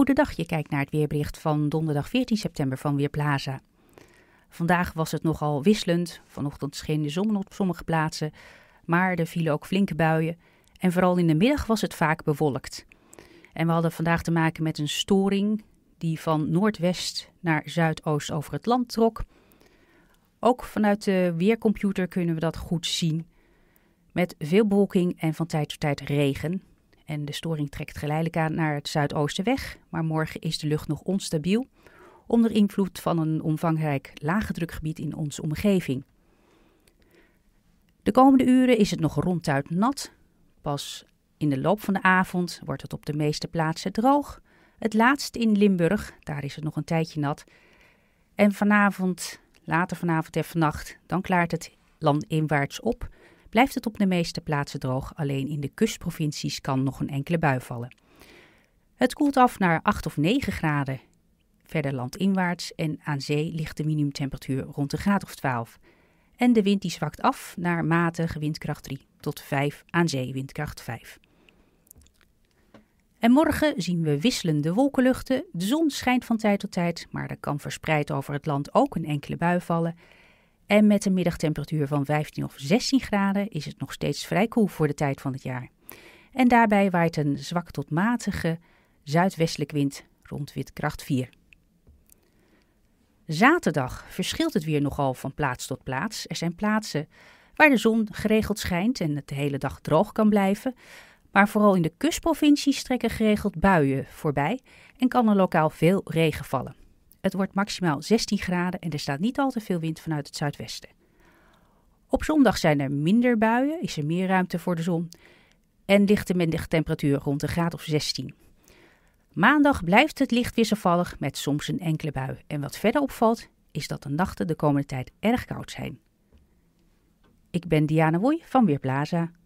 Goedendag, je kijkt naar het weerbericht van donderdag 14 september van Weerplaza. Vandaag was het nogal wisselend. Vanochtend scheen de zon op sommige plaatsen, maar er vielen ook flinke buien. En vooral in de middag was het vaak bewolkt. En we hadden vandaag te maken met een storing die van noordwest naar zuidoost over het land trok. Ook vanuit de weercomputer kunnen we dat goed zien. Met veel bewolking en van tijd tot tijd regen en de storing trekt geleidelijk aan naar het zuidoosten weg, maar morgen is de lucht nog onstabiel onder invloed van een omvangrijk lage drukgebied in onze omgeving. De komende uren is het nog ronduit nat. Pas in de loop van de avond wordt het op de meeste plaatsen droog. Het laatst in Limburg, daar is het nog een tijdje nat. En vanavond, later vanavond en vannacht, dan klaart het landinwaarts op blijft het op de meeste plaatsen droog. Alleen in de kustprovincies kan nog een enkele bui vallen. Het koelt af naar 8 of 9 graden. Verder landinwaarts en aan zee ligt de minimumtemperatuur rond een graad of 12. En de wind die zwakt af naar matige windkracht 3 tot 5 aan zee windkracht 5. En morgen zien we wisselende wolkenluchten. De zon schijnt van tijd tot tijd, maar er kan verspreid over het land ook een enkele bui vallen. En met een middagtemperatuur van 15 of 16 graden is het nog steeds vrij koel voor de tijd van het jaar. En daarbij waait een zwak tot matige zuidwestelijk wind rond windkracht 4. Zaterdag verschilt het weer nogal van plaats tot plaats. Er zijn plaatsen waar de zon geregeld schijnt en het de hele dag droog kan blijven. Maar vooral in de kustprovincies trekken geregeld buien voorbij en kan er lokaal veel regen vallen. Het wordt maximaal 16 graden en er staat niet al te veel wind vanuit het zuidwesten. Op zondag zijn er minder buien, is er meer ruimte voor de zon en ligt de temperatuur rond een graad of 16. Maandag blijft het licht wisselvallig met soms een enkele bui. En wat verder opvalt, is dat de nachten de komende tijd erg koud zijn. Ik ben Diana Woei van Weerplaza.